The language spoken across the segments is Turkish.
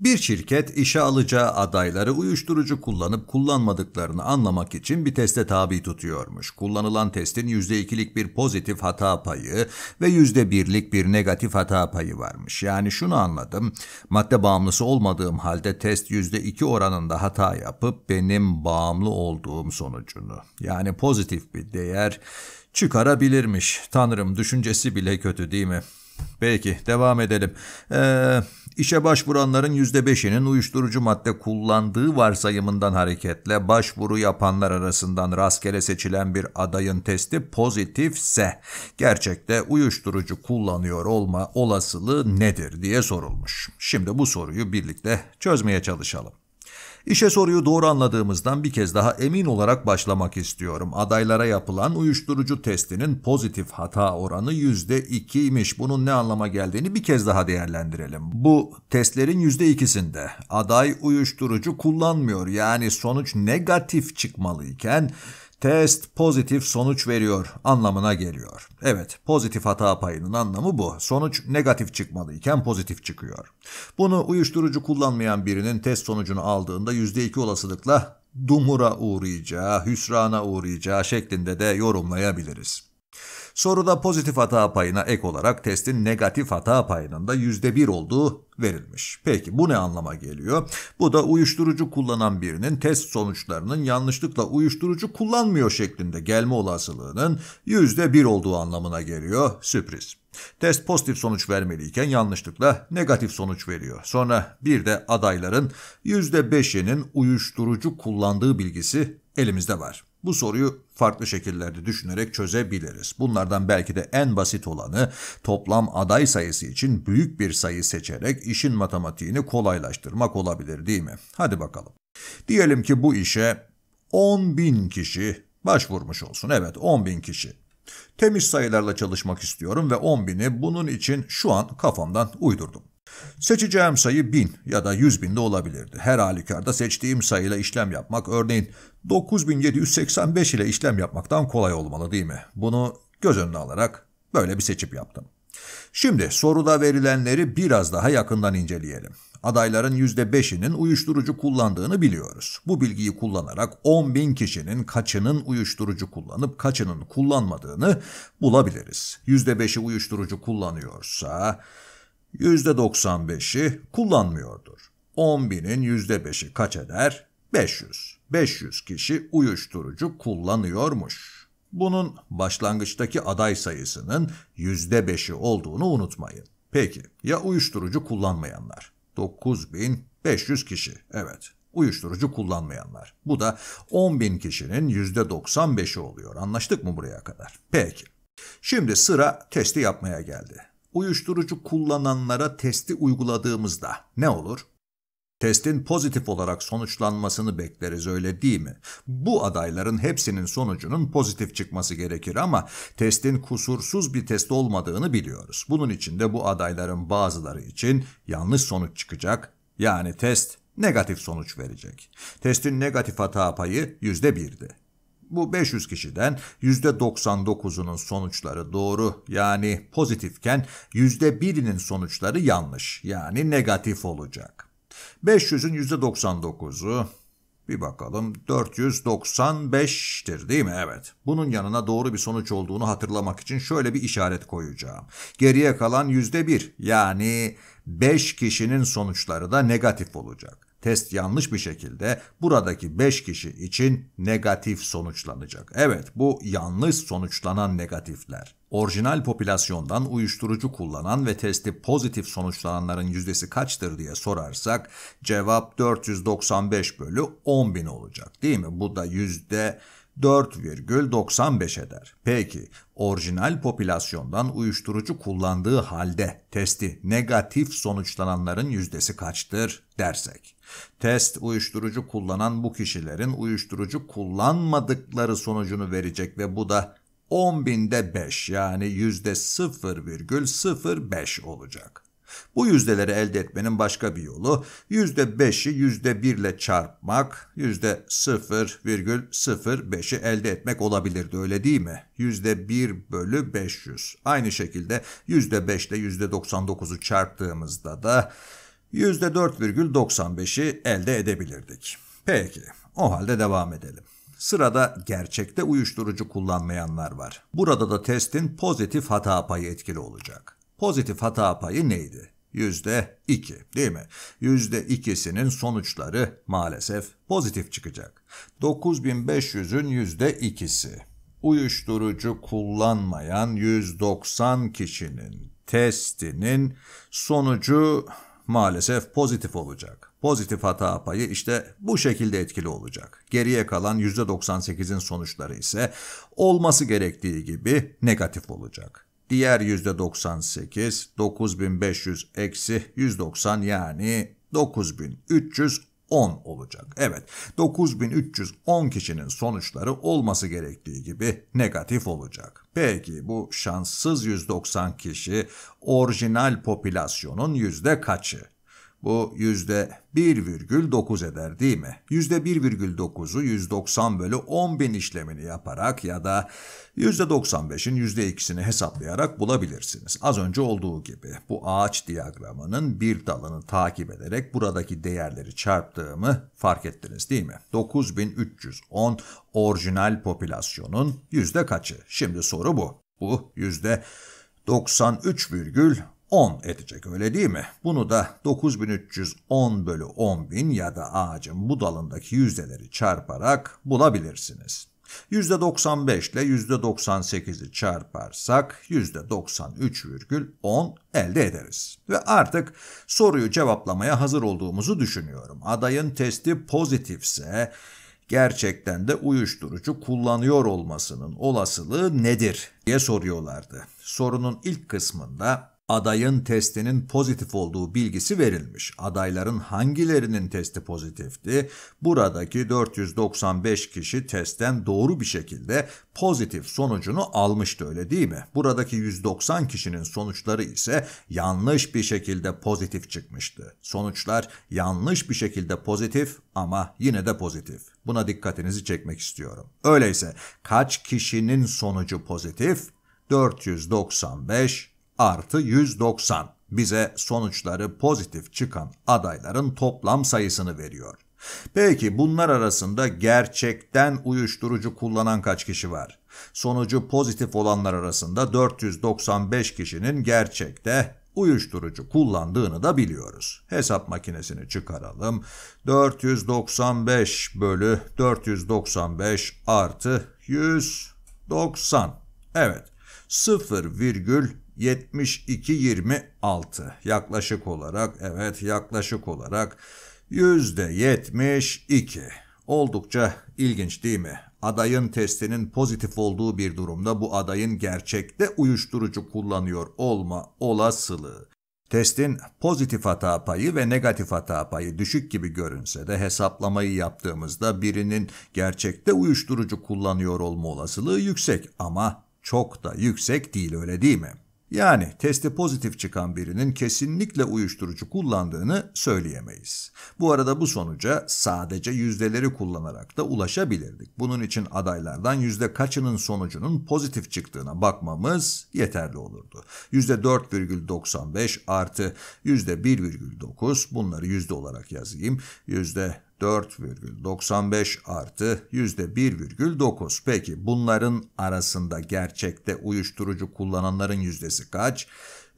Bir şirket işe alacağı adayları uyuşturucu kullanıp kullanmadıklarını anlamak için bir teste tabi tutuyormuş. Kullanılan testin %2'lik bir pozitif hata payı ve %1'lik bir negatif hata payı varmış. Yani şunu anladım, madde bağımlısı olmadığım halde test %2 oranında hata yapıp benim bağımlı olduğum sonucunu yani pozitif bir değer çıkarabilirmiş. Tanrım düşüncesi bile kötü değil mi?'' Peki devam edelim. Ee, işe başvuranların %5'inin uyuşturucu madde kullandığı varsayımından hareketle başvuru yapanlar arasından rastgele seçilen bir adayın testi pozitifse gerçekte uyuşturucu kullanıyor olma olasılığı nedir diye sorulmuş. Şimdi bu soruyu birlikte çözmeye çalışalım. İşe soruyu doğru anladığımızdan bir kez daha emin olarak başlamak istiyorum. Adaylara yapılan uyuşturucu testinin pozitif hata oranı %2'ymiş. Bunun ne anlama geldiğini bir kez daha değerlendirelim. Bu testlerin %2'sinde aday uyuşturucu kullanmıyor. Yani sonuç negatif çıkmalıyken Test pozitif sonuç veriyor anlamına geliyor. Evet pozitif hata payının anlamı bu. Sonuç negatif çıkmalıyken pozitif çıkıyor. Bunu uyuşturucu kullanmayan birinin test sonucunu aldığında %2 olasılıkla dumura uğrayacağı, hüsrana uğrayacağı şeklinde de yorumlayabiliriz. Soruda pozitif hata payına ek olarak testin negatif hata payının da %1 olduğu verilmiş. Peki bu ne anlama geliyor? Bu da uyuşturucu kullanan birinin test sonuçlarının yanlışlıkla uyuşturucu kullanmıyor şeklinde gelme olasılığının %1 olduğu anlamına geliyor. Sürpriz. Test pozitif sonuç vermeliyken yanlışlıkla negatif sonuç veriyor. Sonra bir de adayların %5'inin uyuşturucu kullandığı bilgisi elimizde var. Bu soruyu farklı şekillerde düşünerek çözebiliriz. Bunlardan belki de en basit olanı toplam aday sayısı için büyük bir sayı seçerek işin matematiğini kolaylaştırmak olabilir değil mi? Hadi bakalım. Diyelim ki bu işe 10 bin kişi başvurmuş olsun. Evet 10 bin kişi. Temiz sayılarla çalışmak istiyorum ve 10 bini bunun için şu an kafamdan uydurdum. Seçeceğim sayı bin ya da yüz bin de olabilirdi. Her halükarda seçtiğim sayıyla işlem yapmak örneğin 9785 ile işlem yapmaktan kolay olmalı değil mi? Bunu göz önüne alarak böyle bir seçip yaptım. Şimdi soruda verilenleri biraz daha yakından inceleyelim. Adayların %5'inin uyuşturucu kullandığını biliyoruz. Bu bilgiyi kullanarak 10 bin kişinin kaçının uyuşturucu kullanıp kaçının kullanmadığını bulabiliriz. %5'i uyuşturucu kullanıyorsa %95'i kullanmıyordur. 10 binin %5'i kaç eder? 500. 500 kişi uyuşturucu kullanıyormuş. Bunun başlangıçtaki aday sayısının %5'i olduğunu unutmayın. Peki ya uyuşturucu kullanmayanlar? 9500 kişi. Evet uyuşturucu kullanmayanlar. Bu da 10.000 kişinin %95'i oluyor. Anlaştık mı buraya kadar? Peki. Şimdi sıra testi yapmaya geldi uyuşturucu kullananlara testi uyguladığımızda ne olur? Testin pozitif olarak sonuçlanmasını bekleriz öyle değil mi? Bu adayların hepsinin sonucunun pozitif çıkması gerekir ama testin kusursuz bir test olmadığını biliyoruz. Bunun için de bu adayların bazıları için yanlış sonuç çıkacak. Yani test negatif sonuç verecek. Testin negatif hata payı %1'di. Bu 500 kişiden %99'unun sonuçları doğru yani pozitifken %1'inin sonuçları yanlış yani negatif olacak. 500'ün %99'u bir bakalım 495'tir değil mi? Evet. Bunun yanına doğru bir sonuç olduğunu hatırlamak için şöyle bir işaret koyacağım. Geriye kalan %1 yani 5 kişinin sonuçları da negatif olacak. Test yanlış bir şekilde buradaki 5 kişi için negatif sonuçlanacak. Evet bu yanlış sonuçlanan negatifler. Orijinal popülasyondan uyuşturucu kullanan ve testi pozitif sonuçlananların yüzdesi kaçtır diye sorarsak cevap 495 bölü 10.000 olacak değil mi? Bu da yüzde 4,95 eder. Peki orijinal popülasyondan uyuşturucu kullandığı halde testi negatif sonuçlananların yüzdesi kaçtır dersek. Test uyuşturucu kullanan bu kişilerin uyuşturucu kullanmadıkları sonucunu verecek ve bu da 10.000'de 5 yani %0,05 olacak. Bu yüzdeleri elde etmenin başka bir yolu %5'i %1 ile çarpmak, %0,05'i elde etmek olabilirdi öyle değil mi? %1 bölü 500. Aynı şekilde %5 ile %99'u çarptığımızda da %4,95'i elde edebilirdik. Peki o halde devam edelim. Sırada gerçekte uyuşturucu kullanmayanlar var. Burada da testin pozitif hata payı etkili olacak. Pozitif hata payı neydi? Yüzde iki değil mi? Yüzde ikisinin sonuçları maalesef pozitif çıkacak. 9500'ün yüzde ikisi. Uyuşturucu kullanmayan 190 kişinin testinin sonucu maalesef pozitif olacak. Pozitif hata payı işte bu şekilde etkili olacak. Geriye kalan %98'in sonuçları ise olması gerektiği gibi negatif olacak. Diğer %98, 9500 eksi 190 yani 9310 olacak. Evet 9310 kişinin sonuçları olması gerektiği gibi negatif olacak. Peki bu şanssız 190 kişi orijinal popülasyonun yüzde kaçı? Bu yüzde 1,9 eder değil mi? Yüzde 1,9'u 190 bölü 10 bin işlemini yaparak ya da yüzde 95'in yüzde ikisini hesaplayarak bulabilirsiniz. Az önce olduğu gibi bu ağaç diyagramının bir dalını takip ederek buradaki değerleri çarptığımı fark ettiniz değil mi? 9310 orijinal popülasyonun yüzde kaçı? Şimdi soru bu. Bu yüzde 93,10. 10 edecek öyle değil mi? Bunu da 9310 bölü 10.000 ya da ağacın bu dalındaki yüzdeleri çarparak bulabilirsiniz. %95 ile %98'i çarparsak %93,10 elde ederiz. Ve artık soruyu cevaplamaya hazır olduğumuzu düşünüyorum. Adayın testi pozitifse gerçekten de uyuşturucu kullanıyor olmasının olasılığı nedir diye soruyorlardı. Sorunun ilk kısmında adayın testinin pozitif olduğu bilgisi verilmiş. Adayların hangilerinin testi pozitifti? Buradaki 495 kişi testten doğru bir şekilde pozitif sonucunu almıştı öyle değil mi? Buradaki 190 kişinin sonuçları ise yanlış bir şekilde pozitif çıkmıştı. Sonuçlar yanlış bir şekilde pozitif ama yine de pozitif. Buna dikkatinizi çekmek istiyorum. Öyleyse kaç kişinin sonucu pozitif? 495 artı 190 bize sonuçları pozitif çıkan adayların toplam sayısını veriyor. Peki bunlar arasında gerçekten uyuşturucu kullanan kaç kişi var? Sonucu pozitif olanlar arasında 495 kişinin gerçekte uyuşturucu kullandığını da biliyoruz. Hesap makinesini çıkaralım. 495 bölü 495 artı 190. Evet 0,1 72-26 yaklaşık olarak evet yaklaşık olarak %72 oldukça ilginç değil mi? Adayın testinin pozitif olduğu bir durumda bu adayın gerçekte uyuşturucu kullanıyor olma olasılığı. Testin pozitif hata payı ve negatif hata payı düşük gibi görünse de hesaplamayı yaptığımızda birinin gerçekte uyuşturucu kullanıyor olma olasılığı yüksek ama çok da yüksek değil öyle değil mi? Yani testi pozitif çıkan birinin kesinlikle uyuşturucu kullandığını söyleyemeyiz. Bu arada bu sonuca sadece yüzdeleri kullanarak da ulaşabilirdik. Bunun için adaylardan yüzde kaçının sonucunun pozitif çıktığına bakmamız yeterli olurdu. Yüzde 4,95 artı yüzde 1,9 bunları yüzde olarak yazayım. Yüzde 4,95 artı %1,9. Peki bunların arasında gerçekte uyuşturucu kullananların yüzdesi kaç?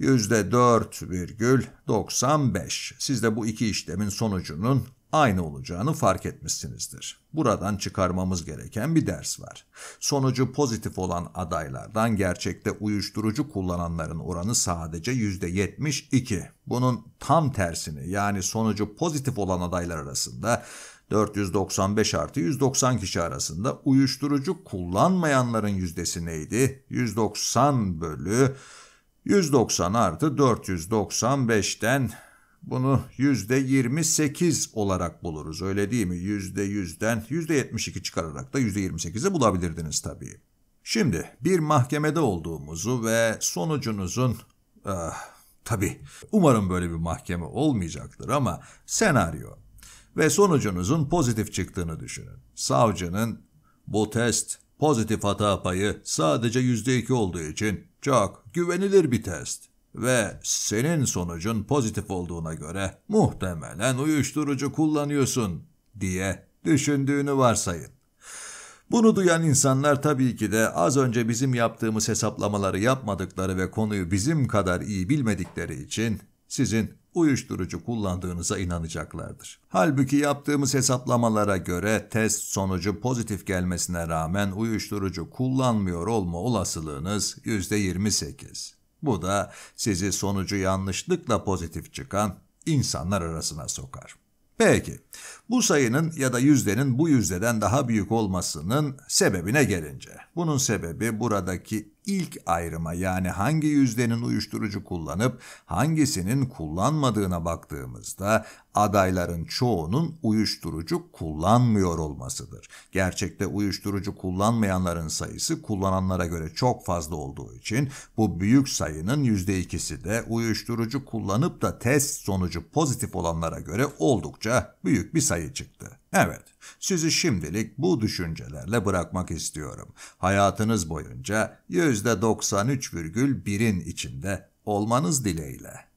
%4,95. Siz de bu iki işlemin sonucunun aynı olacağını fark etmişsinizdir. Buradan çıkarmamız gereken bir ders var. Sonucu pozitif olan adaylardan gerçekte uyuşturucu kullananların oranı sadece %72. Bunun tam tersini yani sonucu pozitif olan adaylar arasında 495 artı 190 kişi arasında uyuşturucu kullanmayanların yüzdesi neydi? 190 bölü 190 artı 495'ten bunu yüzde 28 olarak buluruz öyle değil mi? Yüzde yüzden yüzde 72 çıkararak da yüzde 28'i bulabilirdiniz tabii. Şimdi bir mahkemede olduğumuzu ve sonucunuzun... Ah, tabii umarım böyle bir mahkeme olmayacaktır ama senaryo ve sonucunuzun pozitif çıktığını düşünün. Savcının bu test pozitif hata payı sadece %2 olduğu için çok güvenilir bir test ve senin sonucun pozitif olduğuna göre muhtemelen uyuşturucu kullanıyorsun diye düşündüğünü varsayın. Bunu duyan insanlar tabii ki de az önce bizim yaptığımız hesaplamaları yapmadıkları ve konuyu bizim kadar iyi bilmedikleri için sizin uyuşturucu kullandığınıza inanacaklardır. Halbuki yaptığımız hesaplamalara göre test sonucu pozitif gelmesine rağmen uyuşturucu kullanmıyor olma olasılığınız %28. Bu da sizi sonucu yanlışlıkla pozitif çıkan insanlar arasına sokar. Peki, bu sayının ya da yüzdenin bu yüzdeden daha büyük olmasının sebebine gelince, bunun sebebi buradaki ilk ayrıma yani hangi yüzdenin uyuşturucu kullanıp hangisinin kullanmadığına baktığımızda adayların çoğunun uyuşturucu kullanmıyor olmasıdır. Gerçekte uyuşturucu kullanmayanların sayısı kullananlara göre çok fazla olduğu için bu büyük sayının yüzde ikisi de uyuşturucu kullanıp da test sonucu pozitif olanlara göre oldukça büyük bir sayı çıktı. Evet, sizi şimdilik bu düşüncelerle bırakmak istiyorum. Hayatınız boyunca %93,1'in içinde olmanız dileğiyle.